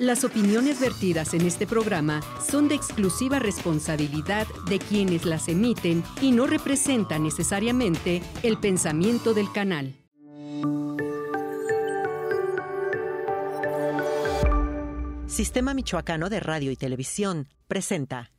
Las opiniones vertidas en este programa son de exclusiva responsabilidad de quienes las emiten y no representan necesariamente el pensamiento del canal. Sistema Michoacano de Radio y Televisión presenta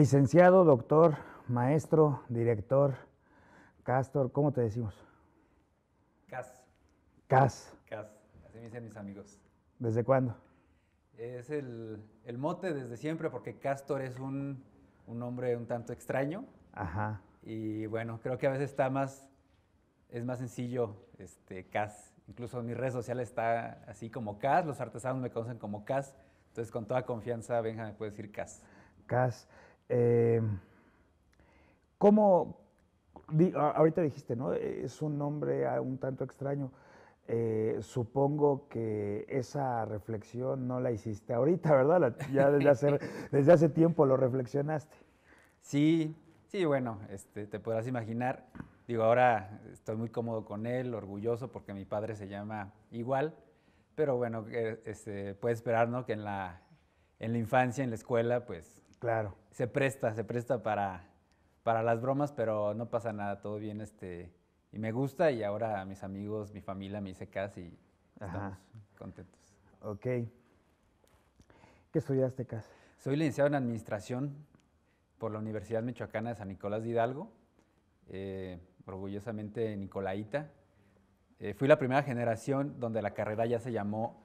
Licenciado, doctor, maestro, director, Castor, ¿cómo te decimos? Cas. Cas. Cas, así me dicen mis amigos. ¿Desde cuándo? Es el, mote desde siempre porque Castor es un, un, nombre un tanto extraño. Ajá. Y bueno, creo que a veces está más, es más sencillo este, Cas. Incluso mi red social está así como Cas, los artesanos me conocen como Cas. Entonces con toda confianza, Benja, me puede decir Cas. Cas. Eh, ¿Cómo, ahorita dijiste, ¿no? Es un nombre ah, un tanto extraño. Eh, supongo que esa reflexión no la hiciste ahorita, ¿verdad? ya desde hace, tiempo lo reflexionaste. Sí, sí, bueno, este, te podrás imaginar. Digo, ahora estoy muy cómodo con él, orgulloso porque mi padre se llama igual, pero bueno, eh, este, puede esperar, ¿no? Que en la, en la infancia, en la escuela, pues... Claro se presta, se presta para, las bromas, pero no pasa nada, todo bien, este, y me gusta y ahora mis amigos, mi familia me hice casi y estamos contentos. Ok. ¿Qué estudiaste, caso Soy licenciado en Administración por la Universidad Michoacana de San Nicolás de Hidalgo, eh, orgullosamente Nicolaita. Eh, fui la primera generación donde la carrera ya se llamó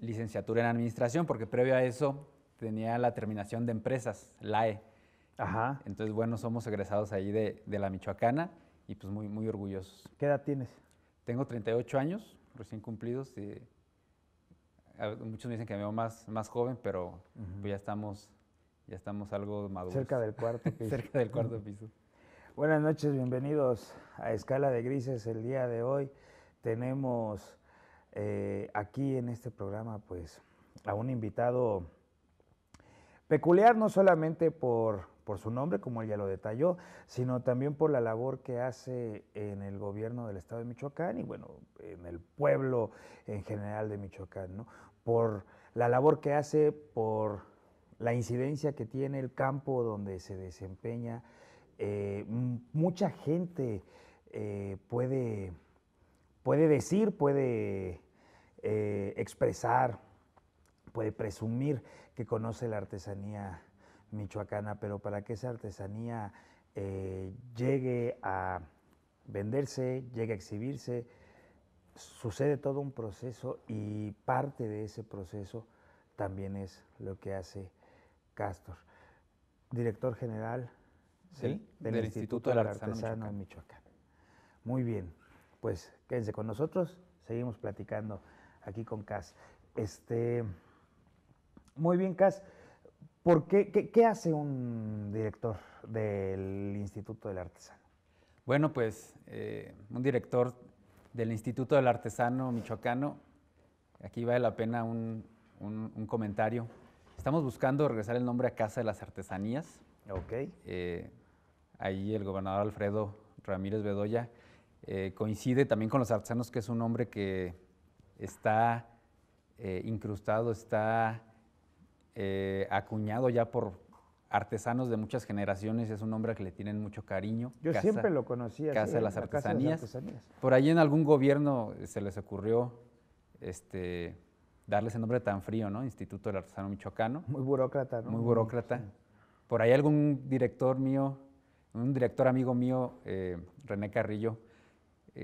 licenciatura en Administración, porque previo a eso tenía la terminación de empresas, LAE. Ajá. Entonces, bueno, somos egresados ahí de, la Michoacana y pues muy, muy orgullosos. ¿Qué edad tienes? Tengo 38 años, recién cumplidos. Y muchos me dicen que me veo más, más joven, pero ya estamos, ya estamos algo maduros. Cerca del cuarto piso. Cerca del cuarto piso. Buenas noches, bienvenidos a Escala de Grises. El día de hoy tenemos eh, aquí en este programa pues a un invitado Peculiar no solamente por, su nombre, como él ya lo detalló, sino también por la labor que hace en el gobierno del estado de Michoacán y bueno, en el pueblo en general de Michoacán, Por la labor que hace, por la incidencia que tiene el campo donde se desempeña. Eh, mucha gente eh, puede, puede decir, puede eh, expresar puede presumir que conoce la artesanía michoacana, pero para que esa artesanía eh, llegue a venderse, llegue a exhibirse, sucede todo un proceso y parte de ese proceso también es lo que hace Castor, director general del, Instituto, de la Artesano, Michoacán. Muy bien, pues quédense con nosotros, seguimos platicando aquí con Cas. Este, muy bien, Cas. ¿Por qué, hace un director del Instituto del Artesano? Bueno, pues eh, un director del Instituto del Artesano Michoacano, aquí vale la pena un, comentario. Estamos buscando regresar el nombre a Casa de las Artesanías. Ok. Eh, ahí el gobernador Alfredo Ramírez Bedoya eh, coincide también con los artesanos, que es un nombre que está incrustado, está eh, acuñado ya por artesanos de muchas generaciones, es un nombre que le tienen mucho cariño. Yo siempre lo conocía. Casa, de las artesanías. Por ahí en algún gobierno eh, se les ocurrió este, darle ese nombre tan frío, ¿no? Instituto del Artesano Michoacano. Muy burócrata, ¿no? Muy burócrata. Por ahí algún director mío, un director amigo mío, eh, René Carrillo,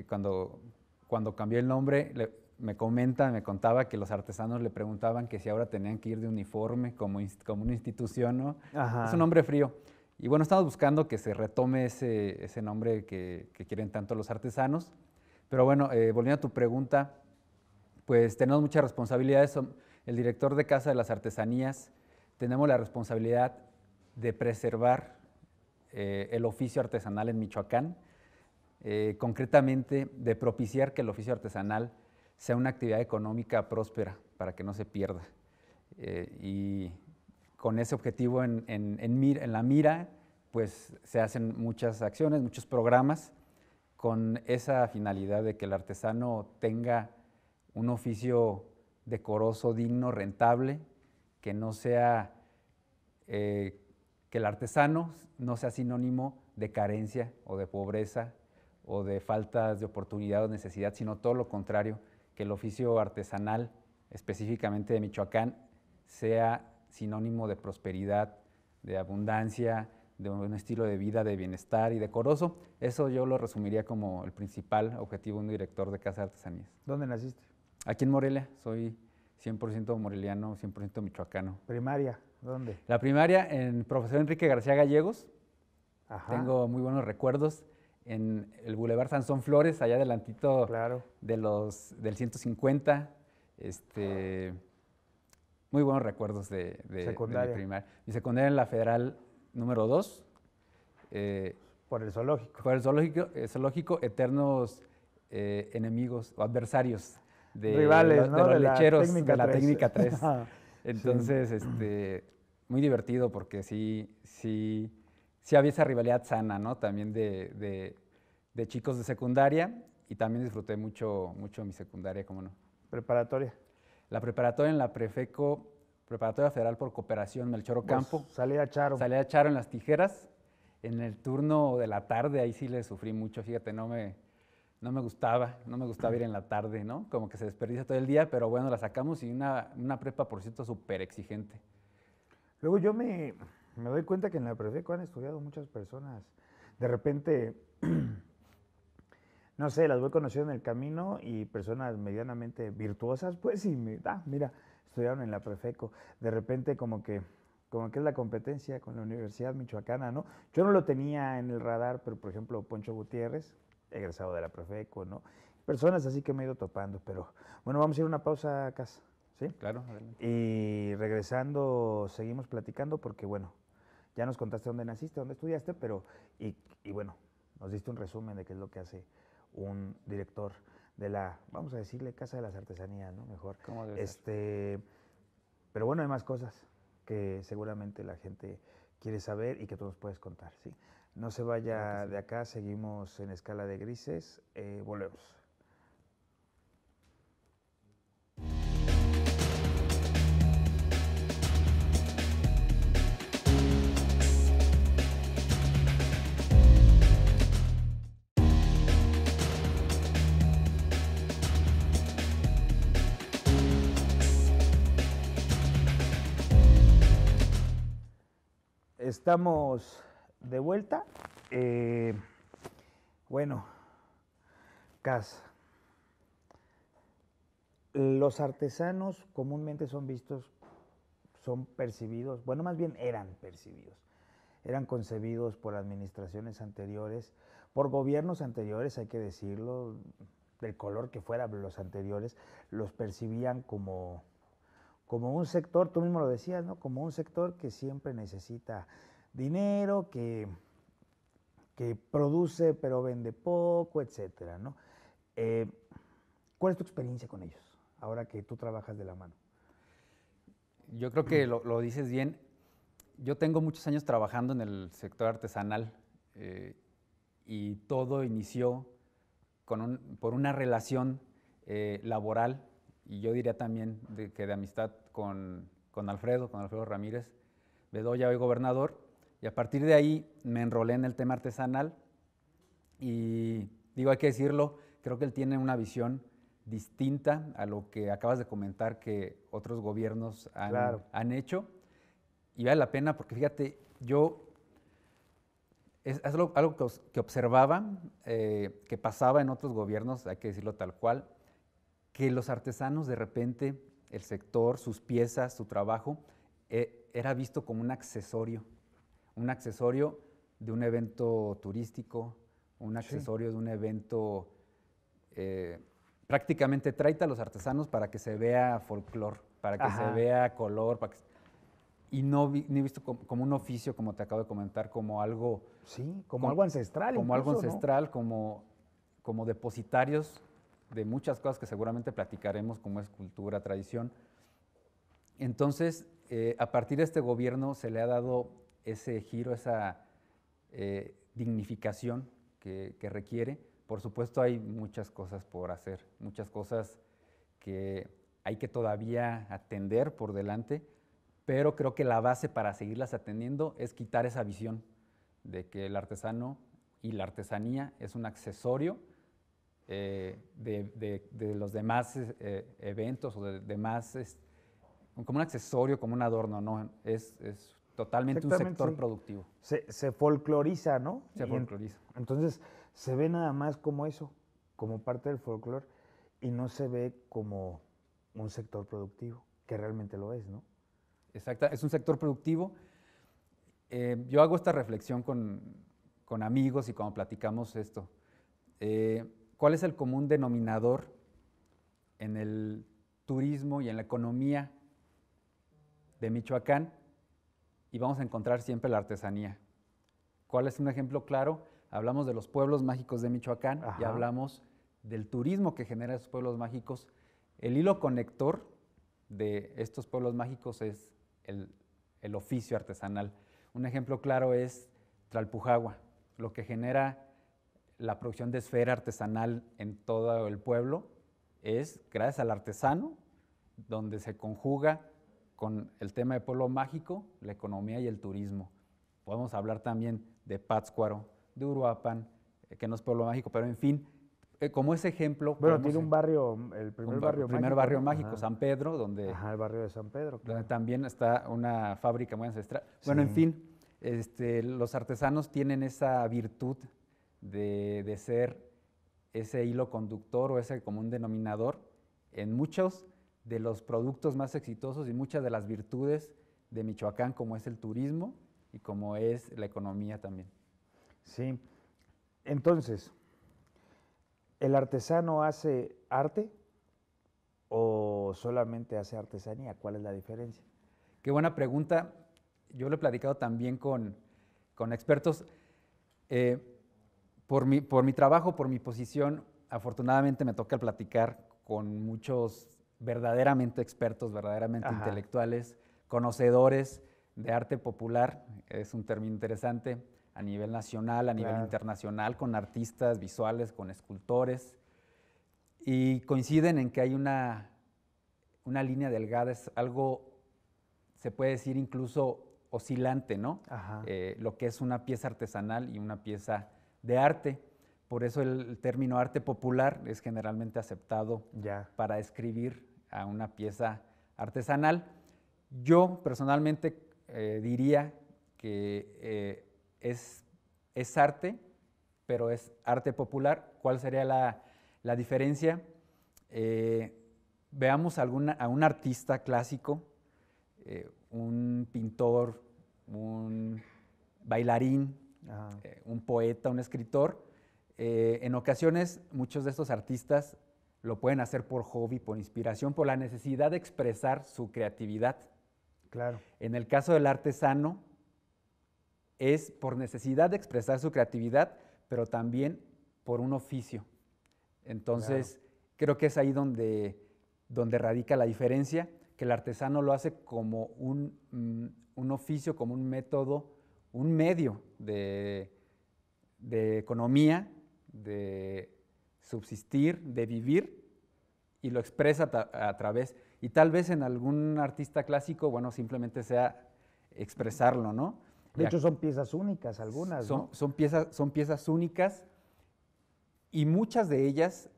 cuando, cuando cambió el nombre, le, me comenta, me contaba que los artesanos le preguntaban que si ahora tenían que ir de uniforme como, una institución, ¿no? Es un nombre frío. Y bueno, estamos buscando que se retome ese, nombre que, quieren tanto los artesanos. Pero bueno, eh, volviendo a tu pregunta, pues tenemos muchas responsabilidades. El director de Casa de las Artesanías, tenemos la responsabilidad de preservar eh, el oficio artesanal en Michoacán, eh, concretamente de propiciar que el oficio artesanal sea una actividad económica próspera para que no se pierda. Eh, y con ese objetivo en, en, en, en, la mira, pues se hacen muchas acciones, muchos programas con esa finalidad de que el artesano tenga un oficio decoroso, digno, rentable, que no sea, eh, que el artesano no sea sinónimo de carencia o de pobreza o de falta de oportunidad o necesidad, sino todo lo contrario, que el oficio artesanal, específicamente de Michoacán, sea sinónimo de prosperidad, de abundancia, de un estilo de vida, de bienestar y decoroso. Eso yo lo resumiría como el principal objetivo de un director de Casa de Artesanías. ¿Dónde naciste? Aquí en Morelia, soy 100% moreliano, 100% michoacano. ¿Primaria? ¿Dónde? La primaria en profesor Enrique García Gallegos. Tengo muy buenos recuerdos en el Boulevard Sansón Flores, allá adelantito de los, del 150. Este, muy buenos recuerdos de, de, mi primaria. Mi secundaria en la Federal número 2. Eh, por el zoológico. Por el zoológico, eh, zoológico eternos eh, enemigos o adversarios de, Rivales, de la lecheros de la técnica 3. Entonces, este, muy divertido porque sí, sí sí había esa rivalidad sana, ¿no? También de, chicos de secundaria y también disfruté mucho, mucho mi secundaria, ¿cómo no? Preparatoria. La preparatoria en la Prefeco, Preparatoria Federal por Cooperación Melchor Ocampo. Pues a Charo. a Charo en las tijeras. En el turno de la tarde, ahí sí le sufrí mucho, fíjate, no me, no me gustaba, no me gustaba ir en la tarde, ¿no? Como que se desperdicia todo el día, pero bueno, la sacamos y una, una prepa, por cierto, súper exigente. Luego yo me, me doy cuenta que en la Prefeco han estudiado muchas personas. De repente, no sé, las voy conociendo en el camino y personas medianamente virtuosas, pues, y me, ah, mira, estudiaron en la Prefeco. De repente, como que como que es la competencia con la Universidad Michoacana, ¿no? Yo no lo tenía en el radar, pero por ejemplo Poncho Gutiérrez, egresado de la Prefeco, ¿no? Personas así que me he ido topando, pero bueno, vamos a ir una pausa a casa, ¿sí? Claro, Y regresando, seguimos platicando porque, bueno, ya nos contaste dónde naciste, dónde estudiaste, pero, y, bueno, nos diste un resumen de qué es lo que hace un director de la, vamos a decirle, Casa de las Artesanías, ¿no? Mejor. este, Pero bueno, hay más cosas que seguramente la gente quiere saber y que tú nos puedes contar, ¿sí? No se vaya de acá, seguimos en escala de grises, eh, volvemos. estamos de vuelta. Eh, bueno, Cas, los artesanos comúnmente son vistos, son percibidos, bueno, más bien eran percibidos, eran concebidos por administraciones anteriores, por gobiernos anteriores, hay que decirlo, del color que fueran los anteriores, los percibían como como un sector, tú mismo lo decías, ¿no? Como un sector que siempre necesita dinero, que, que produce pero vende poco, etcétera, ¿no? Eh, ¿Cuál es tu experiencia con ellos, ahora que tú trabajas de la mano? Yo creo que lo, dices bien. Yo tengo muchos años trabajando en el sector artesanal eh, y todo inició con por una relación eh, laboral y yo diría también de, que de amistad con, con Alfredo, con Alfredo Ramírez ya hoy gobernador, y a partir de ahí me enrolé en el tema artesanal y digo, hay que decirlo, creo que él tiene una visión distinta a lo que acabas de comentar que otros gobiernos han, han hecho. Y vale la pena porque fíjate, yo es, algo, que, observaba, eh, que pasaba en otros gobiernos, hay que decirlo tal cual, que los artesanos de repente, el sector, sus piezas, su trabajo, eh, era visto como un accesorio, un accesorio de un evento turístico, un accesorio de un evento... Eh, prácticamente traita a los artesanos para que se vea folclor, para que se vea color, y no, visto como, un oficio, como te acabo de comentar, como algo... Sí, como, algo ancestral. Como algo ancestral, como, como depositarios de muchas cosas que seguramente platicaremos, como es cultura, tradición. Entonces, eh, a partir de este gobierno se le ha dado ese giro, esa eh, dignificación que, requiere. Por supuesto, hay muchas cosas por hacer, muchas cosas que hay que todavía atender por delante, pero creo que la base para seguirlas atendiendo es quitar esa visión de que el artesano y la artesanía es un accesorio eh, de, de, los demás eh, eventos o de demás, como un accesorio, como un adorno, ¿no? Es, es totalmente un sector productivo. Se, se, folcloriza, ¿no? Se folcloriza. entonces, se ve nada más como eso, como parte del folclore, y no se ve como un sector productivo, que realmente lo es, ¿no? Exacto, es un sector productivo. Eh, yo hago esta reflexión con, con, amigos y cuando platicamos esto. Eh, ¿cuál es el común denominador en el turismo y en la economía de Michoacán? Y vamos a encontrar siempre la artesanía. ¿Cuál es un ejemplo claro? Hablamos de los pueblos mágicos de Michoacán y hablamos del turismo que genera esos pueblos mágicos. El hilo conector de estos pueblos mágicos es el, el oficio artesanal. Un ejemplo claro es Tlalpujagua, lo que genera la producción de esfera artesanal en todo el pueblo es gracias al artesano, donde se conjuga con el tema de pueblo mágico, la economía y el turismo. Podemos hablar también de Pátzcuaro, de Uruapan, eh, que no es pueblo mágico, pero en fin, eh, como ese ejemplo. Bueno, tiene un barrio, el primer barrio, mágico, San Pedro, donde. también está una fábrica muy ancestral. Bueno, en fin, este, los artesanos tienen esa virtud de, ser ese hilo conductor o ese común denominador en muchos de los productos más exitosos y muchas de las virtudes de Michoacán, como es el turismo y como es la economía también. Sí. Entonces, ¿el artesano hace arte o solamente hace artesanía? ¿Cuál es la diferencia? Qué buena pregunta. Yo lo he platicado también con, expertos. Eh, por mi, por mi trabajo, por mi posición, afortunadamente me toca platicar con muchos verdaderamente expertos, verdaderamente intelectuales, conocedores de arte popular, es un término interesante, a nivel nacional, a nivel internacional, con artistas visuales, con escultores, y coinciden en que hay una, una línea delgada, es algo, se puede decir incluso oscilante, ¿no? Eh, lo que es una pieza artesanal y una pieza de arte. Por eso el término arte popular es generalmente aceptado ya. para escribir a una pieza artesanal. Yo personalmente eh, diría que eh, es, arte, pero es arte popular. ¿Cuál sería la, diferencia? Eh, veamos a un artista clásico, un pintor, un bailarín, eh, un poeta, un escritor. Eh, en ocasiones muchos de estos artistas lo pueden hacer por hobby, por inspiración, por la necesidad de expresar su creatividad. Claro. En el caso del artesano, es por necesidad de expresar su creatividad, pero también por un oficio. Entonces, creo que es ahí donde, radica la diferencia, que el artesano lo hace como un mm, oficio, como un método un medio de, economía, de subsistir, de vivir, y lo expresa a través. Y tal vez en algún artista clásico, bueno, simplemente sea expresarlo, ¿no? De hecho, son piezas únicas algunas, Son piezas, son piezas únicas y muchas de ellas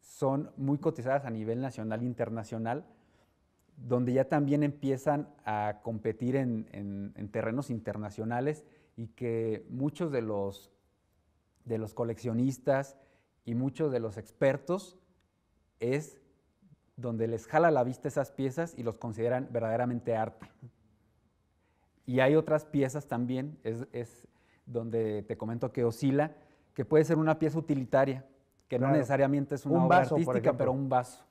son muy cotizadas a nivel nacional e internacional donde ya también empiezan a competir en, terrenos internacionales y que muchos de los, de los coleccionistas y muchos de los expertos es donde les jala la vista esas piezas y los consideran verdaderamente arte. Y hay otras piezas también, es, donde te comento que oscila, que puede ser una pieza utilitaria, que no necesariamente es una obra artística, pero un vaso.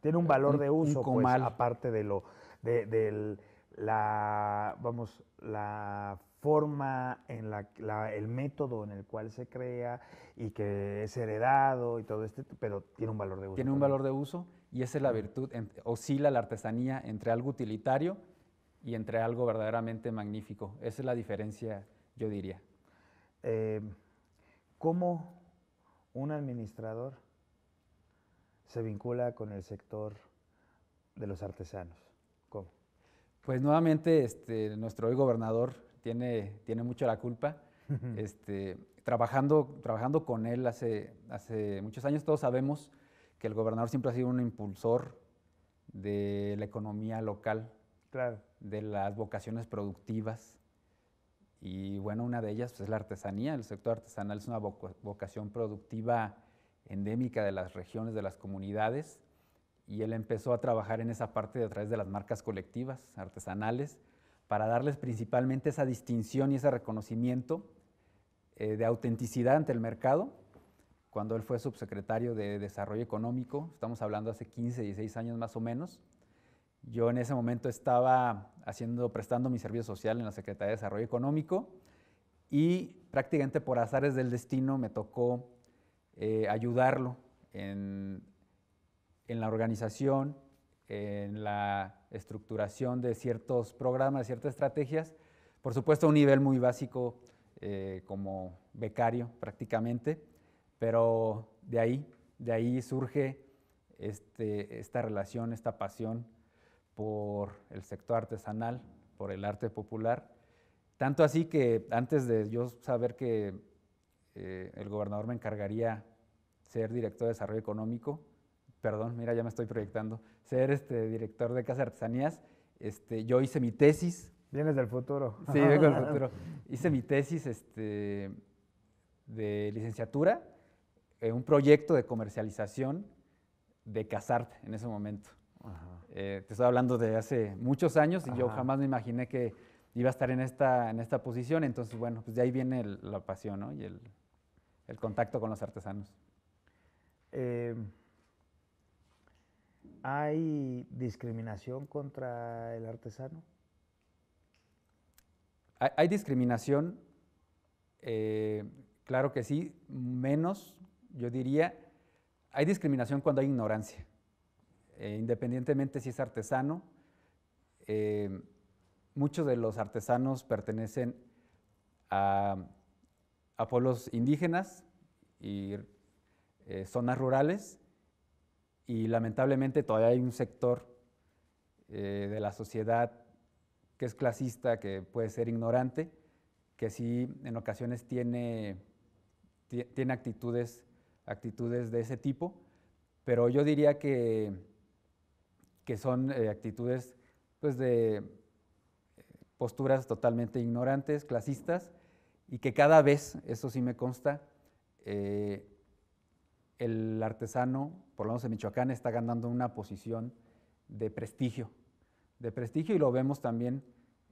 Tiene un eh, valor de uso, pues, aparte de lo, de, la, vamos, la forma, en la, el método en el cual se crea y que es heredado y todo este, pero tiene un valor de uso. Tiene un valor de uso y esa es la virtud, oscila la artesanía entre algo utilitario y entre algo verdaderamente magnífico. Esa es la diferencia, yo diría. Eh, ¿Cómo un administrador se vincula con el sector de los artesanos? ¿Cómo? Pues nuevamente, este, nuestro hoy gobernador tiene, tiene mucho la culpa. Este, trabajando, trabajando con él hace, hace muchos años, todos sabemos que el gobernador siempre ha sido un impulsor de la economía local, de las vocaciones productivas. Y bueno, una de ellas pues, es la artesanía. El sector artesanal es una vocación productiva endémica de las regiones, de las comunidades, y él empezó a trabajar en esa parte a través de las marcas colectivas, artesanales, para darles principalmente esa distinción y ese reconocimiento eh, de autenticidad ante el mercado. Cuando él fue subsecretario de Desarrollo Económico, estamos hablando hace 15, 16 años más o menos, yo en ese momento estaba haciendo, prestando mi servicio social en la Secretaría de Desarrollo Económico y prácticamente por azares del destino me tocó eh, ayudarlo en, en la organización, en la estructuración de ciertos programas, ciertas estrategias, por supuesto a un nivel muy básico eh, como becario prácticamente, pero de ahí, de ahí surge este, esta relación, esta pasión por el sector artesanal, por el arte popular, tanto así que antes de yo saber que eh, el gobernador me encargaría ser director de desarrollo económico, perdón, mira, ya me estoy proyectando, ser este, director de Casa de Artesanías. Este, yo hice mi tesis. Vienes del futuro. Sí, vengo del futuro. Hice mi tesis este, de licenciatura, en un proyecto de comercialización de Casarte en ese momento. Eh, te estoy hablando de hace muchos años y yo jamás me imaginé que iba a estar en esta, en esta posición. Entonces, bueno, pues de ahí viene la pasión ¿no? y el, contacto con los artesanos. Eh, ¿Hay discriminación contra el artesano? Hay, discriminación, eh, claro que sí, menos, yo diría, hay discriminación cuando hay ignorancia, eh, independientemente si es artesano. muchos de los artesanos pertenecen a, a pueblos indígenas y eh, zonas rurales y lamentablemente todavía hay un sector eh, de la sociedad que es clasista, que puede ser ignorante, que sí en ocasiones tiene, tiene actitudes, actitudes de ese tipo, pero yo diría que, que son eh, actitudes pues, de posturas totalmente ignorantes, clasistas, y que cada vez, eso sí me consta, el artesano, por lo menos en Michoacán, está ganando una posición de prestigio, de prestigio y lo vemos también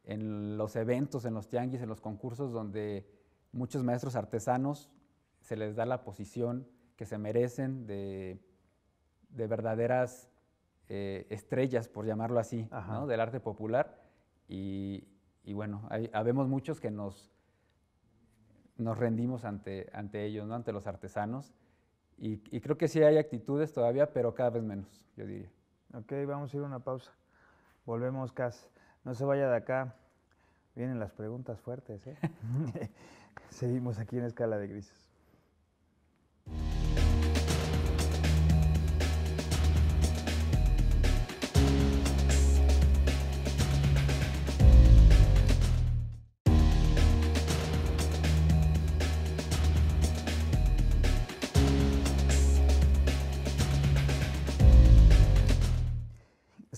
en los eventos, en los tianguis, en los concursos donde muchos maestros artesanos se les da la posición que se merecen de, verdaderas eh, estrellas, por llamarlo así, del arte popular. Y, bueno, habemos muchos que nos, nos rendimos ante, ante ellos, ¿no? ante los artesanos, y, creo que sí hay actitudes todavía, pero cada vez menos, yo diría. Ok, vamos a ir a una pausa. Volvemos, Cas. No se vaya de acá. Vienen las preguntas fuertes. ¿eh? Seguimos aquí en Escala de Grises.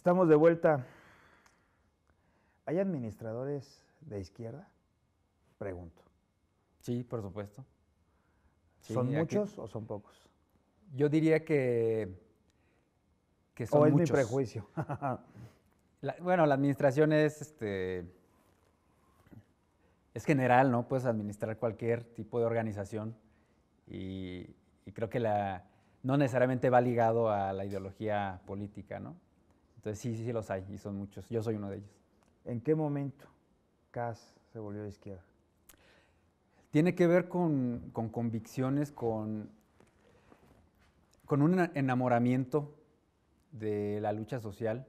Estamos de vuelta. ¿Hay administradores de izquierda? Pregunto. Sí, por supuesto. ¿Son muchos o son pocos? Yo diría que, que son o es mi prejuicio. bueno, la administración es, este, es general, ¿no? Puedes administrar cualquier tipo de organización y, y creo que la, no necesariamente va ligado a la ideología política, ¿no? Entonces sí, sí, sí los hay y son muchos. Yo soy uno de ellos. ¿En qué momento Cas se volvió de izquierda? Tiene que ver con, convicciones, con, con un enamoramiento de la lucha social.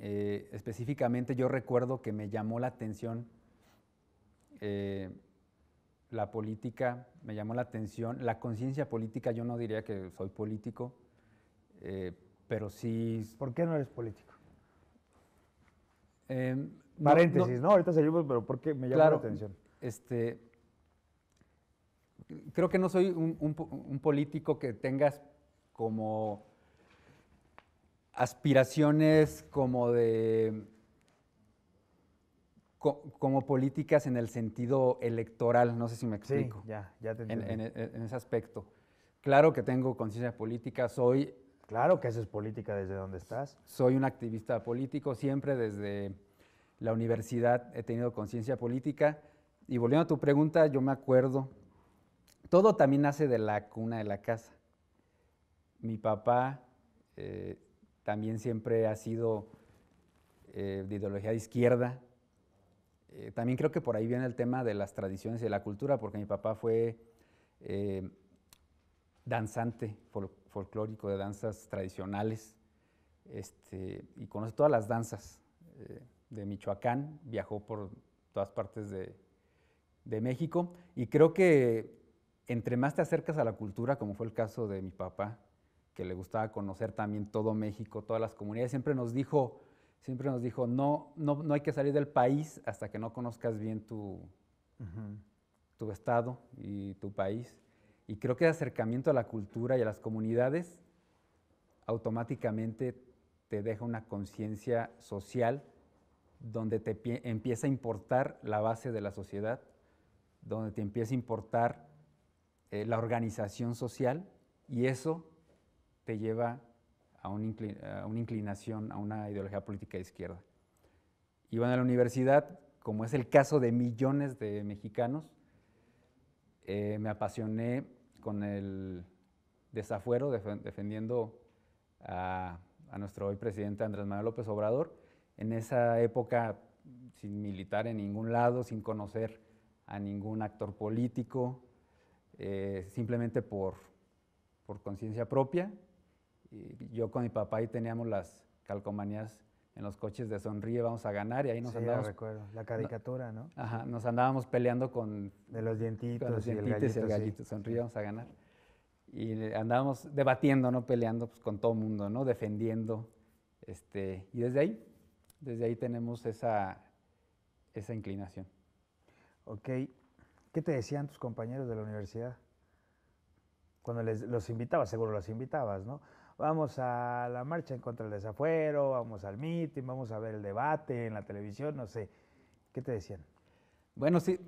Eh, específicamente yo recuerdo que me llamó la atención eh, la política, me llamó la atención la conciencia política, yo no diría que soy político, eh, pero sí... ¿Por qué no eres político? Em, Paréntesis, no, Ahorita seguimos, pero ¿por qué? me llama la atención. Este, creo que no soy un, político que tengas como aspiraciones como de como políticas en el sentido electoral, no sé si me explico. Sí, ya, ya te entiendo. En, en ese aspecto. Claro que tengo conciencia política, soy Claro que haces política desde donde estás. Soy un activista político, siempre desde la universidad he tenido conciencia política. Y volviendo a tu pregunta, yo me acuerdo, todo también nace de la cuna de la casa. Mi papá eh, también siempre ha sido eh, de ideología de izquierda. Eh, también creo que por ahí viene el tema de las tradiciones y de la cultura, porque mi papá fue danzante, folclórico de danzas tradicionales este, y conoce todas las danzas eh, de Michoacán, viajó por todas partes de, México y creo que entre más te acercas a la cultura, como fue el caso de mi papá, que le gustaba conocer también todo México, todas las comunidades, siempre nos dijo, siempre nos dijo, no, no, no hay que salir del país hasta que no conozcas bien tu, tu estado y tu país. Y creo que el acercamiento a la cultura y a las comunidades automáticamente te deja una conciencia social donde te empieza a importar la base de la sociedad, donde te empieza a importar eh, la organización social y eso te lleva a, una inclinación, a una ideología política de izquierda. Y van a la universidad, como es el caso de millones de mexicanos, eh, me apasioné con el desafuero defendiendo a, nuestro hoy presidente Andrés Manuel López Obrador. En esa época, sin militar en ningún lado, sin conocer a ningún actor político, eh, simplemente por, conciencia propia. yo con mi papá ahí teníamos las calcomanías en los coches de Sonríe vamos a ganar y ahí nos andábamos. recuerdo, la caricatura, ¿no? Ajá, nos andábamos peleando con. De los dientitos, y el gallito. Y el Sonríe vamos a ganar. Y andábamos debatiendo, ¿no? Peleando pues, con todo el mundo, ¿no? Defendiendo. Este, y desde ahí, desde ahí tenemos esa, esa inclinación. Ok. ¿Qué te decían tus compañeros de la universidad? Cuando les, los invitabas, seguro los invitabas, ¿no? vamos a la marcha en contra del desafuero, vamos al mitin, vamos a ver el debate en la televisión, no sé. ¿Qué te decían? Bueno, sí,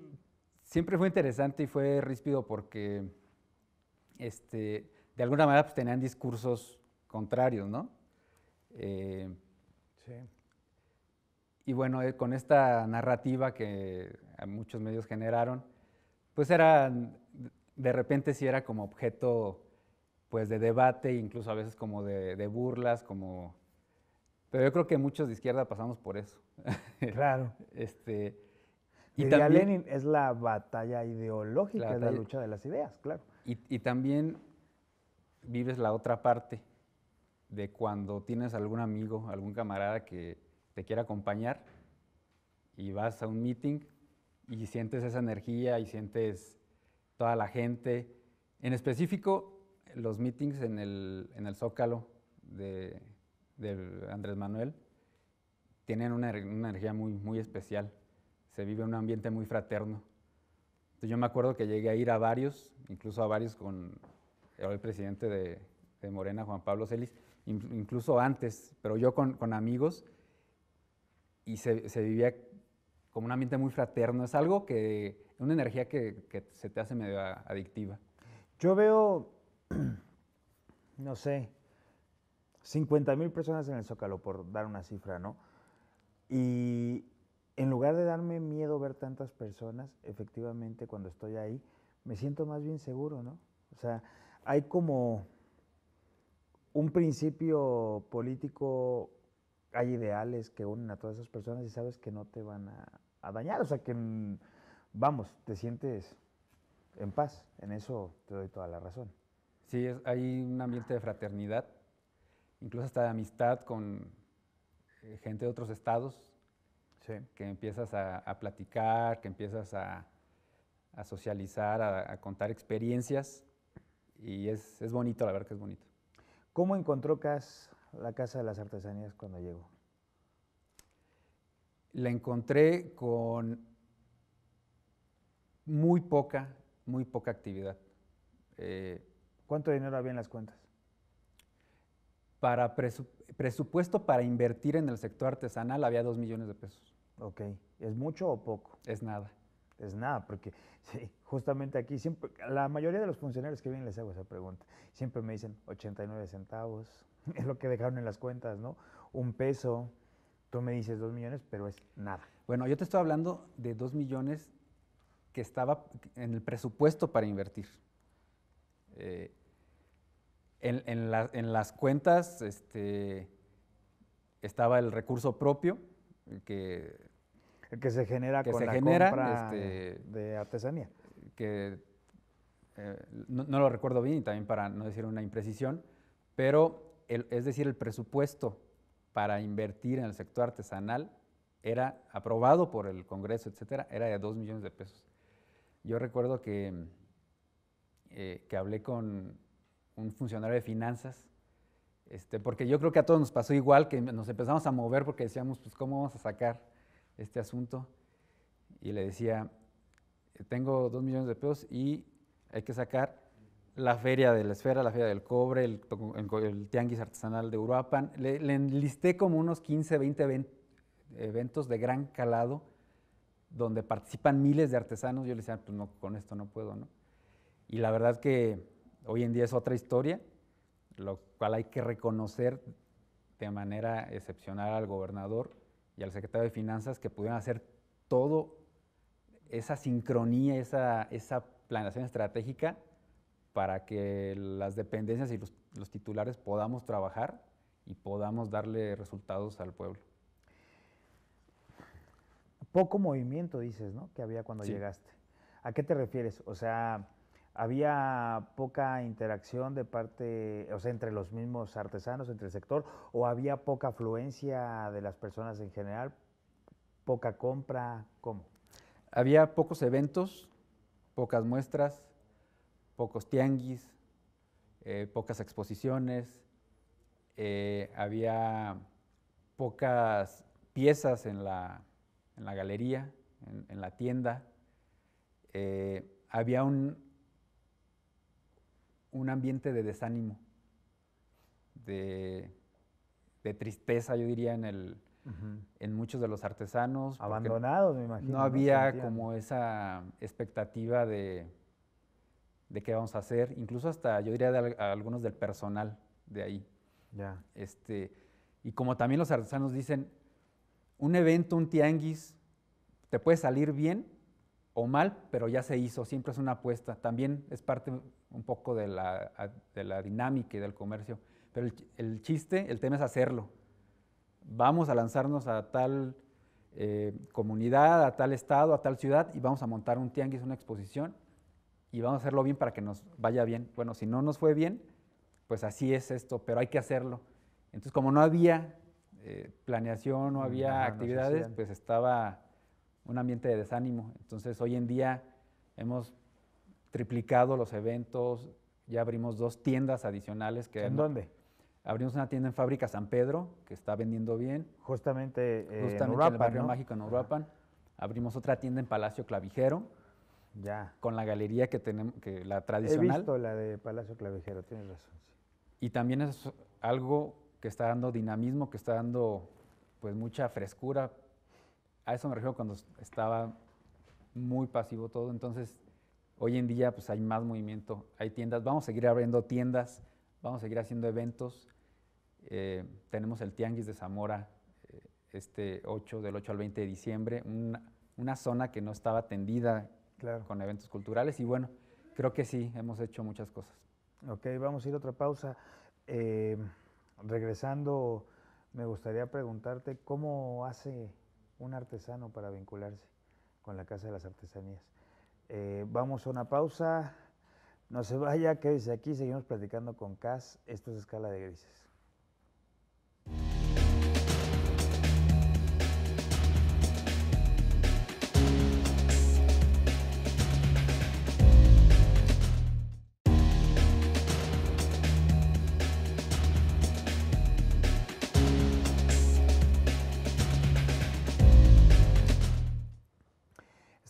siempre fue interesante y fue ríspido porque este, de alguna manera pues, tenían discursos contrarios, ¿no? Eh, sí. Y bueno, eh, con esta narrativa que muchos medios generaron, pues era, de repente sí era como objeto pues de debate, incluso a veces como de, burlas, como... Pero yo creo que muchos de izquierda pasamos por eso. Claro. este, y también, Lenin es la batalla ideológica, es la lucha de las ideas, claro. Y, y también vives la otra parte de cuando tienes algún amigo, algún camarada que te quiere acompañar y vas a un meeting y sientes esa energía y sientes toda la gente. En específico, los meetings en el, en el Zócalo de, Andrés Manuel tienen er-, una, energía muy, muy especial. Se vive un ambiente muy fraterno. yo me acuerdo que llegué a ir a varios, incluso a varios con el presidente de, Morena, Juan Pablo Celis, incluso antes, pero yo con, amigos, y se, se, vivía como un ambiente muy fraterno. Es algo que, una energía que, que se te hace medio adictiva. Yo veo no sé, 50 mil personas en el Zócalo, por dar una cifra, ¿no? Y en lugar de darme miedo ver tantas personas, efectivamente cuando estoy ahí, me siento más bien seguro, ¿no? O sea, hay como un principio político, hay ideales que unen a todas esas personas y sabes que no te van a, a dañar, o sea que, vamos, te sientes en paz, en eso te doy toda la razón. Sí, hay un ambiente de fraternidad, incluso hasta de amistad con eh, gente de otros estados, que empiezas a, platicar, que empiezas a, socializar, a, contar experiencias, y es, bonito, la verdad que es bonito. ¿Cómo encontró la Casa de las Artesanías cuando llegó? La encontré con muy poca, muy poca actividad. Eh, ¿Cuánto dinero había en las cuentas? Para presupuesto para invertir en el sector artesanal había 2 millones de pesos. Ok, ¿es mucho o poco? Es nada. Es nada, porque justamente aquí siempre, la mayoría de los funcionarios que vienen les hago esa pregunta, siempre me dicen 89 centavos, es lo que dejaron en las cuentas, ¿no? Un peso, tú me dices 2 millones, pero es nada. Bueno, yo te estoy hablando de 2 millones que estaba en el presupuesto para invertir. Eh, en, las cuentas este, estaba el recurso propio, que, que se genera con la compra este, de artesanía. Que eh, no, lo recuerdo bien, y también para no decir una imprecisión, pero es decir, el presupuesto para invertir en el sector artesanal era aprobado por el Congreso, etcétera, era de 2 millones de pesos. Yo recuerdo que eh, que hablé con un funcionario de finanzas, este, porque yo creo que a todos nos pasó igual, que nos empezamos a mover porque decíamos, pues, ¿cómo vamos a sacar este asunto? Y le decía, eh, tengo dos millones de pesos y hay que sacar la feria de la esfera, la feria del cobre, el, tianguis artesanal de Uruapan. Le, le, enlisté como unos 15, 20 eventos de gran calado donde participan miles de artesanos. Yo le decía, ah, pues no, con esto no puedo, ¿no? Y la verdad que hoy en día es otra historia, lo cual hay que reconocer de manera excepcional al gobernador y al secretario de Finanzas que pudieron hacer todo esa sincronía, esa, esa planeación estratégica para que las dependencias y los, titulares podamos trabajar y podamos darle resultados al pueblo. Poco movimiento, dices, ¿no? Que había cuando llegaste. ¿A qué te refieres? O sea, había poca interacción de parte, o sea, entre los mismos artesanos, entre el sector, o había poca afluencia de las personas en general, poca compra, ¿cómo? Había pocos eventos, pocas muestras, pocos tianguis, eh, pocas exposiciones, eh, había pocas piezas en la, galería, en, la tienda, eh, había un un ambiente de desánimo, de, tristeza, yo diría, en, el, muchos de los artesanos. Abandonados, me imagino. No había como esa expectativa de, qué vamos a hacer, incluso hasta, yo diría, de algunos del personal de ahí. Ya. Este, y como también los artesanos dicen, un evento, un tianguis, te puede salir bien o mal, pero ya se hizo, siempre es una apuesta. También es parte un poco de la, de la dinámica y del comercio. Pero el, chiste, el tema es hacerlo. Vamos a lanzarnos a tal eh, comunidad, a tal estado, a tal ciudad y vamos a montar un tianguis, una exposición y vamos a hacerlo bien para que nos vaya bien. Bueno, si no nos fue bien, pues así es esto, pero hay que hacerlo. Entonces, como no había eh, planeación, no mm, había actividades, pues estaba un ambiente de desánimo. Entonces hoy en día hemos triplicado los eventos, ya abrimos dos tiendas adicionales. Que ¿En dónde? Abrimos una tienda en Fábrica San Pedro, que está vendiendo bien. Justamente, eh, en, Uruapan, el barrio mágico en Abrimos otra tienda en Palacio Clavijero. Ya. Con la galería que tenemos, que la tradicional. He visto la de Palacio Clavijero, tienes razón. Y también es algo que está dando dinamismo, que está dando pues mucha frescura a eso me refiero cuando estaba muy pasivo todo. Entonces, hoy en día pues hay más movimiento, hay tiendas, vamos a seguir abriendo tiendas, vamos a seguir haciendo eventos. Eh, tenemos el Tianguis de Zamora eh, este 8, del 8 al 20 de diciembre, una, zona que no estaba atendida con eventos culturales y bueno, creo que sí, hemos hecho muchas cosas. Ok, vamos a ir a otra pausa. Eh, regresando, me gustaría preguntarte cómo hace un artesano para vincularse con la Casa de las Artesanías. Eh, vamos a una pausa. No se vaya, dice aquí, seguimos platicando con Cas. Esto es Escala de Grises.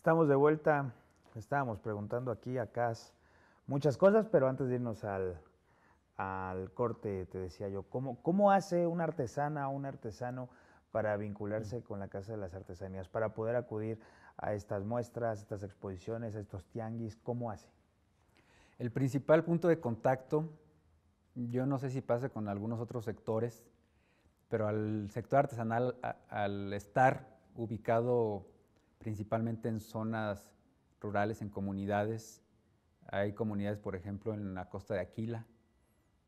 Estamos de vuelta. Estábamos preguntando aquí a Cas muchas cosas, pero antes de irnos al, corte, te decía yo, ¿cómo, ¿cómo, hace una artesana o un artesano para vincularse con la Casa de las Artesanías, para poder acudir a estas muestras, estas exposiciones, a estos tianguis? ¿Cómo hace? El principal punto de contacto, yo no sé si pasa con algunos otros sectores, pero al sector artesanal, al estar ubicado principalmente en zonas rurales, en comunidades. Hay comunidades, por ejemplo, en la costa de Aquila,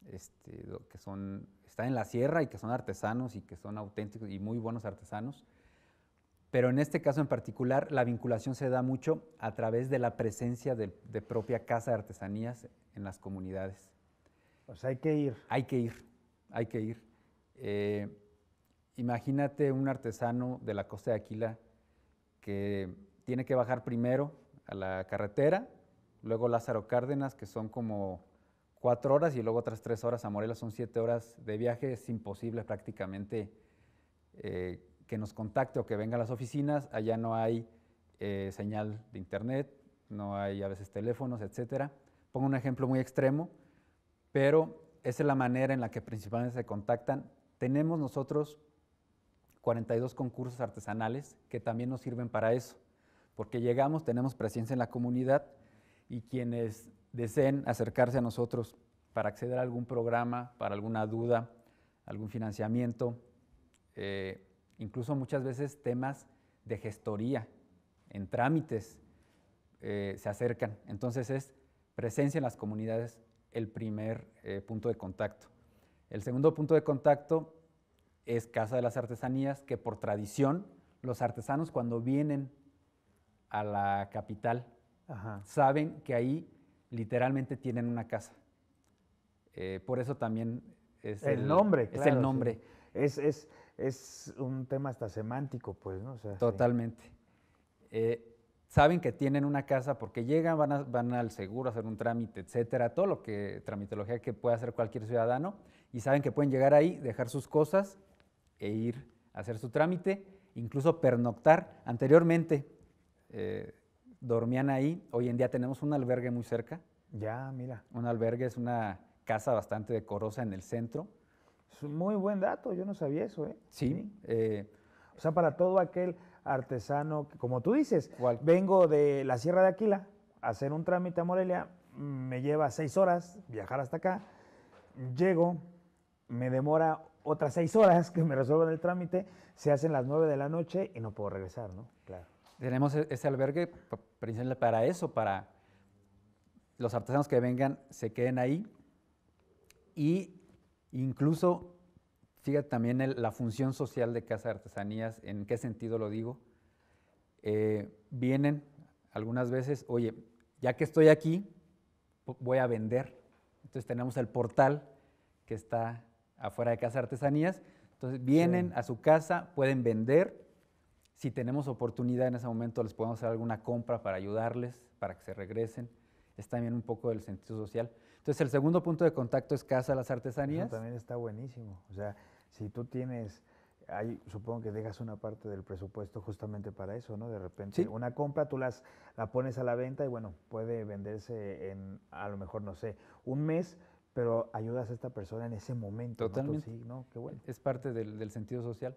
este, que son, están en la sierra y que son artesanos y que son auténticos y muy buenos artesanos. Pero en este caso en particular, la vinculación se da mucho a través de la presencia de, propia casa de artesanías en las comunidades. Pues hay que ir. Hay que ir, hay que ir. Eh, imagínate un artesano de la costa de Aquila que tiene que bajar primero a la carretera, luego Lázaro Cárdenas, que son como cuatro horas, y luego otras tres horas a Morelos, son siete horas de viaje, es imposible prácticamente eh, que nos contacte o que venga a las oficinas, allá no hay eh, señal de internet, no hay a veces teléfonos, etcétera. Pongo un ejemplo muy extremo, pero esa es la manera en la que principalmente se contactan. Tenemos nosotros 42 concursos artesanales que también nos sirven para eso, porque llegamos, tenemos presencia en la comunidad y quienes deseen acercarse a nosotros para acceder a algún programa, para alguna duda, algún financiamiento, eh, incluso muchas veces temas de gestoría, en trámites, eh, se acercan. Entonces es presencia en las comunidades el primer eh, punto de contacto. El segundo punto de contacto es Casa de las Artesanías, que por tradición los artesanos cuando vienen a la capital saben que ahí literalmente tienen una casa. Eh, por eso también es el, nombre. Es el nombre. Es, es, un tema hasta semántico, pues, ¿no? Totalmente. Eh, saben que tienen una casa porque llegan, van, van al seguro a hacer un trámite, etcétera, todo lo que tramitología que puede hacer cualquier ciudadano, y saben que pueden llegar ahí, dejar sus cosas e ir a hacer su trámite, incluso pernoctar. Anteriormente eh, dormían ahí, hoy en día tenemos un albergue muy cerca. Ya, mira. Un albergue es una casa bastante decorosa en el centro. Es un muy buen dato, yo no sabía eso, ¿eh? Sí. Eh, o sea, para todo aquel artesano, como tú dices, vengo de la Sierra de Aquila a hacer un trámite a Morelia, me lleva seis horas viajar hasta acá, llego, me demora otras seis horas que me resuelvan el trámite, se hacen las nueve de la noche y no puedo regresar, ¿no? Claro. Tenemos e-, ese albergue para eso, para los artesanos que vengan se queden ahí y incluso, fíjate también la función social de Casa de Artesanías, en qué sentido lo digo. Eh, vienen algunas veces, oye, ya que estoy aquí, voy a vender. Entonces tenemos el portal que está afuera de Casa Artesanías. Entonces vienen a su casa, pueden vender. Si tenemos oportunidad en ese momento, les podemos hacer alguna compra para ayudarles, para que se regresen. Es también un poco del sentido social. Entonces, el segundo punto de contacto es Casa las Artesanías. también está buenísimo. O sea, si tú tienes, hay, supongo que dejas una parte del presupuesto justamente para eso, ¿no? De repente, una compra tú las, la pones a la venta y bueno, puede venderse en, a lo mejor, no sé, un mes, pero ayudas a esta persona en ese momento. Totalmente. ¿no? Sí, ¿no? Qué bueno. Es parte del, sentido social.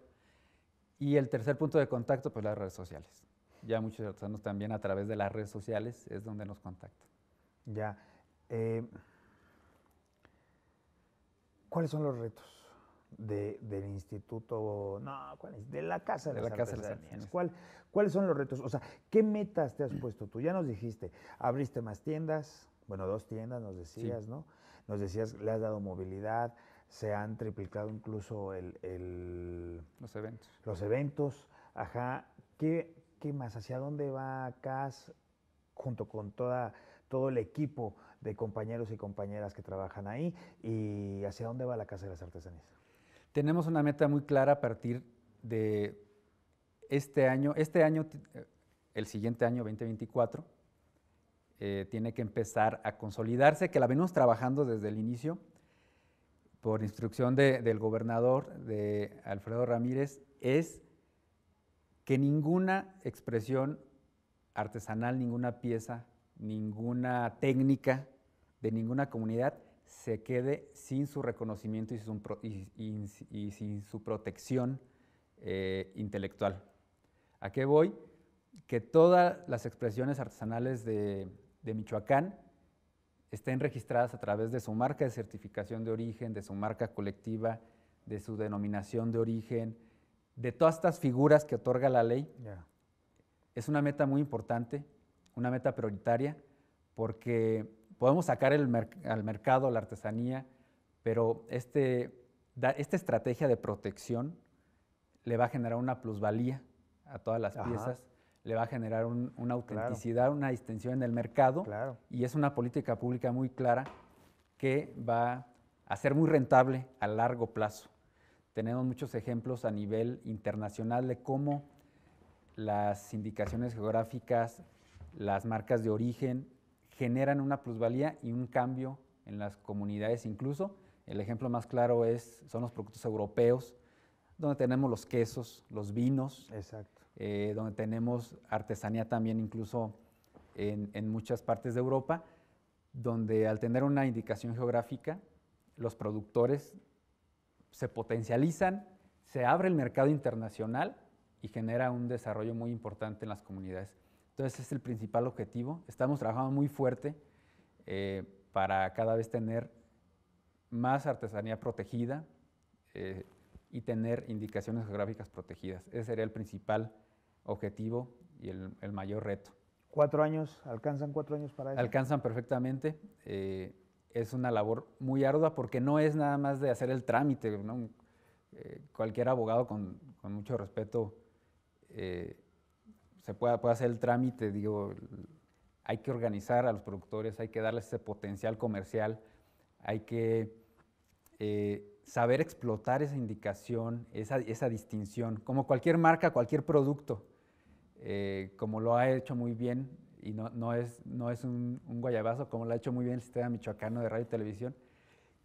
Y el tercer punto de contacto, pues las redes sociales. Ya muchos artesanos también a través de las redes sociales es donde nos contactan. Ya. Eh, ¿Cuáles son los retos del instituto? No, ¿cuáles? de la Casa de, la casa De ¿Cuáles son los retos? O sea, ¿qué metas te has puesto tú? Ya nos dijiste, abriste más tiendas, bueno, dos tiendas nos decías, ¿no? Nos decías, le has dado movilidad, se han triplicado incluso los eventos. Los eventos, ajá. ¿Qué, ¿Qué más? ¿Hacia dónde va CAS junto con toda, todo el equipo de compañeros y compañeras que trabajan ahí? ¿Y hacia dónde va la Casa de las Artesanías? Tenemos una meta muy clara a partir de este año, este año, eh, el siguiente año 2024 eh, tiene que empezar a consolidarse, que la venimos trabajando desde el inicio por instrucción del gobernador de Alfredo Ramírez, es que ninguna expresión artesanal, ninguna pieza, ninguna técnica de ninguna comunidad se quede sin su reconocimiento y, sin su protección eh, intelectual. ¿A qué voy? Que todas las expresiones artesanales de, de Michoacán estén registradas a través de su marca de certificación de origen, de su marca colectiva, de su denominación de origen, de todas estas figuras que otorga la ley. Es una meta muy importante, una meta prioritaria, porque podemos sacar al mercado la artesanía, pero este, esta estrategia de protección le va a generar una plusvalía a todas las piezas le va a generar una autenticidad, una distensión en el mercado. Y es una política pública muy clara que va a ser muy rentable a largo plazo. Tenemos muchos ejemplos a nivel internacional de cómo las indicaciones geográficas, las marcas de origen, generan una plusvalía y un cambio en las comunidades. Incluso el ejemplo más claro es, son los productos europeos, donde tenemos los quesos, los vinos. Exacto eh, donde tenemos artesanía también incluso en, muchas partes de Europa, donde al tener una indicación geográfica, los productores se potencializan, se abre el mercado internacional y genera un desarrollo muy importante en las comunidades. Entonces ese es el principal objetivo. Estamos trabajando muy fuerte eh, para cada vez tener más artesanía protegida eh, y tener indicaciones geográficas protegidas. Ese sería el principal objetivo y el, mayor reto. ¿Cuatro años? ¿Alcanzan cuatro años para eso? Alcanzan perfectamente. Eh, es una labor muy ardua porque no es nada más de hacer el trámite. Eh, cualquier abogado, con, mucho respeto, eh, se puede, puede, hacer el trámite. Digo, hay que organizar a los productores, hay que darles ese potencial comercial, hay que saber explotar esa indicación, esa distinción, como cualquier marca, cualquier producto eh, como lo ha hecho muy bien, y no, no es, no es un, guayabazo, como lo ha hecho muy bien el sistema michoacano de radio y televisión,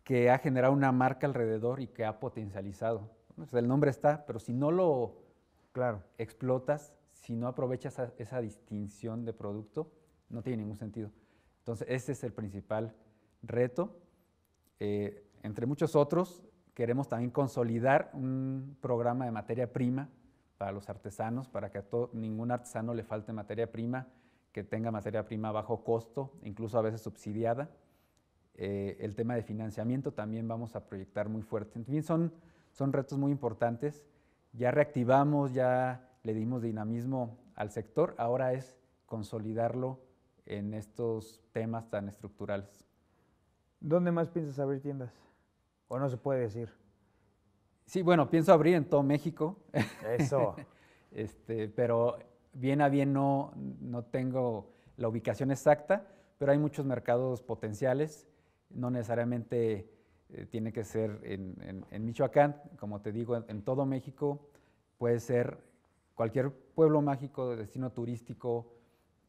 que ha generado una marca alrededor y que ha potencializado. Pues, el nombre está, pero si no lo claro. explotas, si no aprovechas esa, distinción de producto, no tiene ningún sentido. Entonces, ese es el principal reto. Eh, entre muchos otros, queremos también consolidar un programa de materia prima para los artesanos, para que a ningún artesano le falte materia prima, que tenga materia prima a bajo costo, incluso a veces subsidiada. Eh, el tema de financiamiento también vamos a proyectar muy fuerte. En fin, son, son retos muy importantes. Ya reactivamos, ya le dimos dinamismo al sector, ahora es consolidarlo en estos temas tan estructurales. ¿Dónde más piensas abrir tiendas? ¿O no se puede decir? Sí, bueno, pienso abrir en todo México. Eso. este, pero bien a bien no, no tengo la ubicación exacta, pero hay muchos mercados potenciales. No necesariamente eh, tiene que ser en, en, Michoacán, como te digo, en, todo México. Puede ser cualquier pueblo mágico, de destino turístico,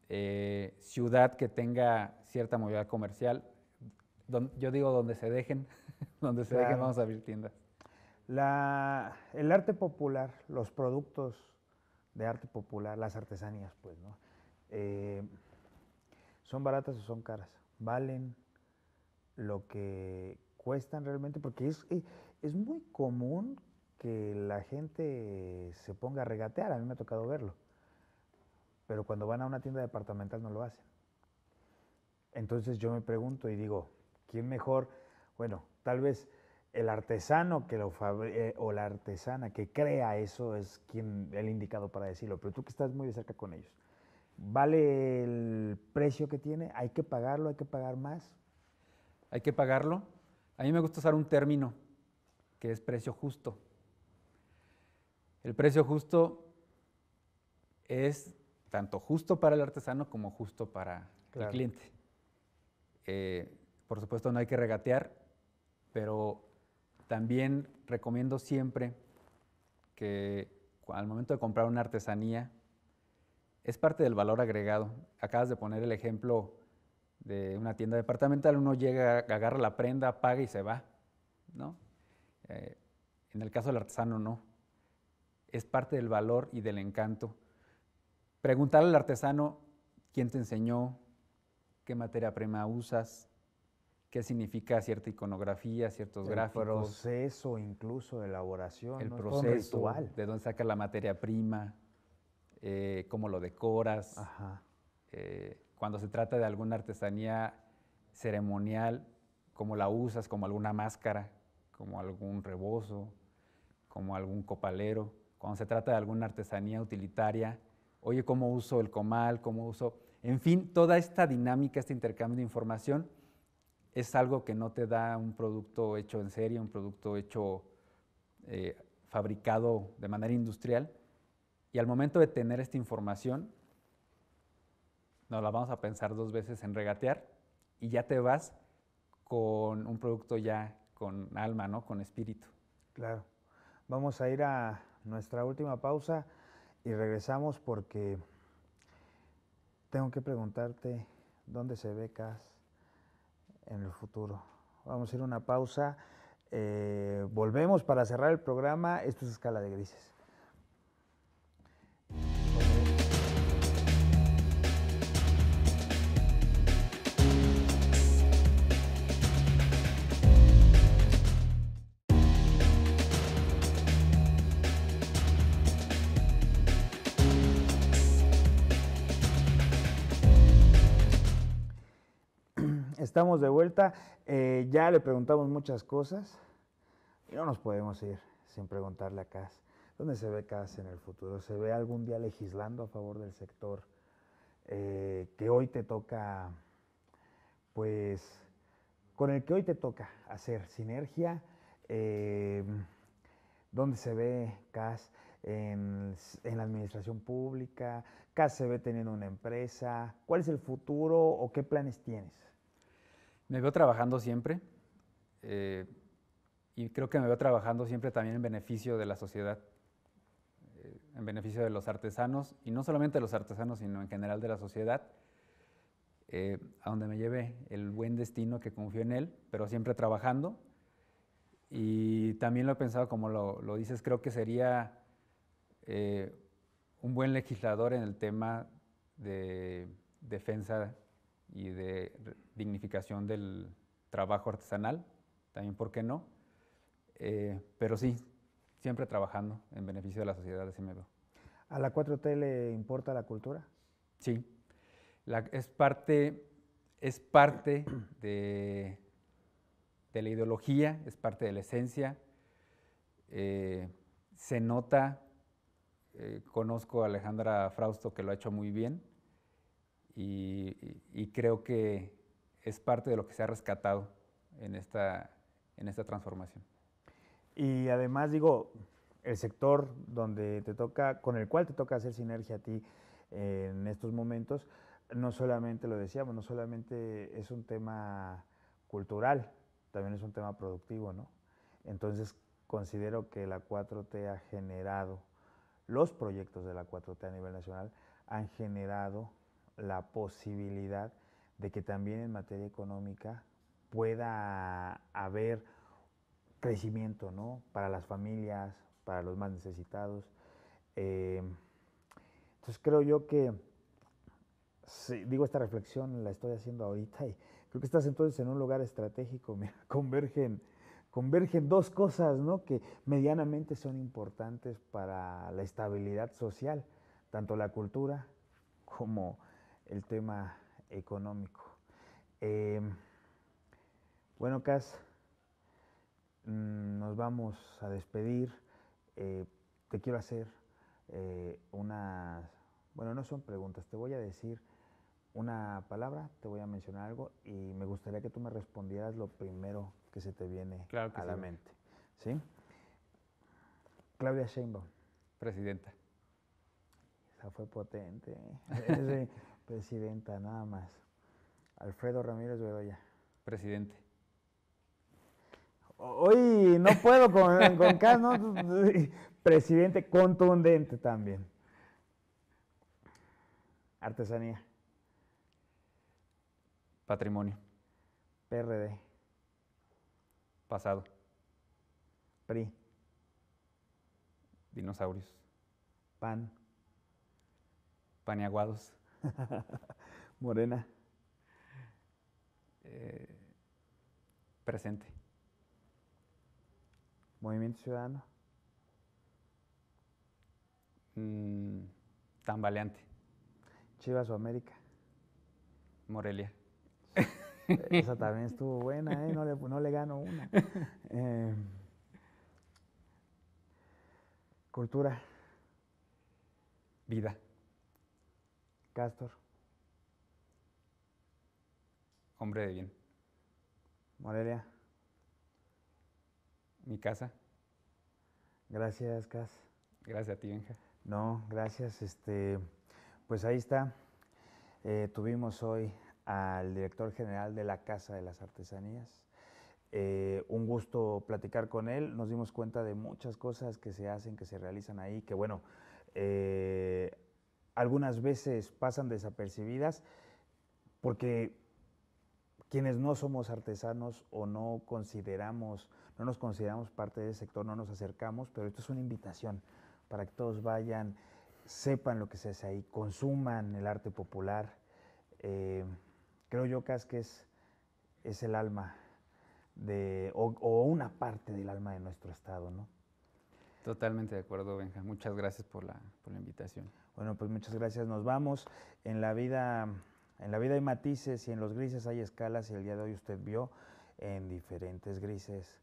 eh, ciudad que tenga cierta movilidad comercial. yo digo donde se dejen, donde se dejen vamos a abrir tiendas. La, el arte popular, los productos de arte popular, las artesanías, pues, ¿no? Eh, ¿Son baratas o son caras? ¿Valen lo que cuestan realmente? Porque es, eh, es muy común que la gente se ponga a regatear, a mí me ha tocado verlo, pero cuando van a una tienda departamental no lo hacen. Entonces yo me pregunto y digo, ¿quién mejor? Bueno, tal vez el artesano que lo eh, o la artesana que crea eso es quien el indicado para decirlo, pero tú que estás muy cerca con ellos. ¿Vale el precio que tiene? ¿Hay que pagarlo? ¿Hay que pagar más? Hay que pagarlo. A mí me gusta usar un término que es precio justo. El precio justo es tanto justo para el artesano como justo para el cliente. Eh, por supuesto no hay que regatear, pero también recomiendo siempre que al momento de comprar una artesanía, es parte del valor agregado. Acabas de poner el ejemplo de una tienda departamental, uno llega, agarra la prenda, paga y se va. ¿no? Eh, en el caso del artesano no. Es parte del valor y del encanto. Preguntar al artesano quién te enseñó, qué materia prima usas, qué significa cierta iconografía, ciertos gráficos. El proceso incluso de elaboración. El proceso, de dónde saca la materia prima, eh, cómo lo decoras. Eh, cuando se trata de alguna artesanía ceremonial, cómo la usas, como alguna máscara, como algún rebozo, como algún copalero. Cuando se trata de alguna artesanía utilitaria, oye, cómo uso el comal, cómo uso... En fin, toda esta dinámica, este intercambio de información es algo que no te da un producto hecho en serie, un producto hecho eh, fabricado de manera industrial. Y al momento de tener esta información, nos la vamos a pensar dos veces en regatear y ya te vas con un producto ya con alma, ¿no? Con espíritu. Claro. Vamos a ir a nuestra última pausa y regresamos porque tengo que preguntarte dónde se ve CAS en el futuro. Vamos a ir a una pausa. Eh, volvemos para cerrar el programa. Esto es Escala de Grises. Estamos de vuelta. Eh, ya le preguntamos muchas cosas. Y no nos podemos ir sin preguntarle a Cas. ¿Dónde se ve Cas en el futuro? ¿Se ve algún día legislando a favor del sector eh, que hoy te toca, pues, con el que hoy te toca hacer sinergia? Eh, ¿Dónde se ve Cas en, en, la administración pública? ¿Cas se ve teniendo una empresa? ¿Cuál es el futuro o qué planes tienes? Me veo trabajando siempre eh, y creo que me veo trabajando siempre también en beneficio de la sociedad, eh, en beneficio de los artesanos y no solamente de los artesanos, sino en general de la sociedad, eh, a donde me lleve el buen destino que confío en él, pero siempre trabajando. Y también lo he pensado, como lo, lo dices, creo que sería un buen legislador en el tema de defensa y de dignificación del trabajo artesanal, también, ¿por qué no? Eh, pero sí, siempre trabajando en beneficio de la sociedad, de me ¿A la 4T le importa la cultura? Sí, es parte, es parte de, la ideología, es parte de la esencia. Eh, se nota, eh, conozco a Alejandra Frausto que lo ha hecho muy bien, y, creo que es parte de lo que se ha rescatado en esta, en esta transformación. Y además digo, el sector donde te toca, con el cual te toca hacer sinergia a ti eh, en estos momentos, no solamente lo decíamos, no solamente es un tema cultural, también es un tema productivo, ¿no? Entonces considero que la 4T ha generado, los proyectos de la 4T a nivel nacional han generado la posibilidad de que también en materia económica pueda haber crecimiento ¿no? para las familias, para los más necesitados. Eh, entonces creo yo que, digo, esta reflexión la estoy haciendo ahorita y creo que estás entonces en un lugar estratégico, convergen, convergen dos cosas ¿no? que medianamente son importantes para la estabilidad social, tanto la cultura como el tema económico. Em, bueno, Cas, mm, nos vamos a despedir. Eh, te quiero hacer eh, unas, bueno, no son preguntas, te voy a decir una palabra, te voy a mencionar algo y me gustaría que tú me respondieras lo primero que se te viene a la mente. ¿Sí? Claudia Sheinbaum. Presidenta. Esa fue potente. Presidenta, nada más. Alfredo Ramírez Bedoya. Presidente. Hoy no puedo con, con Presidente contundente también. Artesanía. Patrimonio. PRD. Pasado. PRI. Dinosaurios. Pan. Paniaguados. Morena. Eh, presente. Movimiento Ciudadano. Mm, tambaleante. Chivas o América. Morelia. Eh, esa también estuvo buena, eh, no, le, no gano una. cultura. Vida. Castor. Hombre de bien. Morelia. Mi casa. Gracias, Cas. Gracias a ti, Benja. No, gracias. Este, pues ahí está. Eh, tuvimos hoy al director general de la Casa de las Artesanías. Eh, un gusto platicar con él. Nos dimos cuenta de muchas cosas que se hacen, que se realizan ahí, que bueno, eh, algunas veces pasan desapercibidas porque quienes no somos artesanos o no consideramos, no nos consideramos parte del sector, no nos acercamos, pero esto es una invitación para que todos vayan, sepan lo que se hace ahí, consuman el arte popular. Eh, creo yo, Cas, que es, el alma de, o, una parte del alma de nuestro estado, ¿no? Totalmente de acuerdo, Benja. Muchas gracias por la invitación. Bueno, pues muchas gracias, nos vamos. En la vida, en la vida hay matices y en los grises hay escalas y el día de hoy usted vio en diferentes grises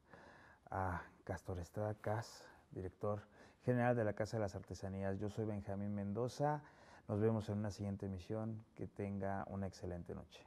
a Castor Estrada Cas, director general de la Casa de las Artesanías. Yo soy Benjamín Mendoza. Nos vemos en una siguiente emisión. Que tenga una excelente noche.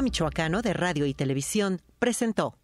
Michoacano de Radio y Televisión presentó.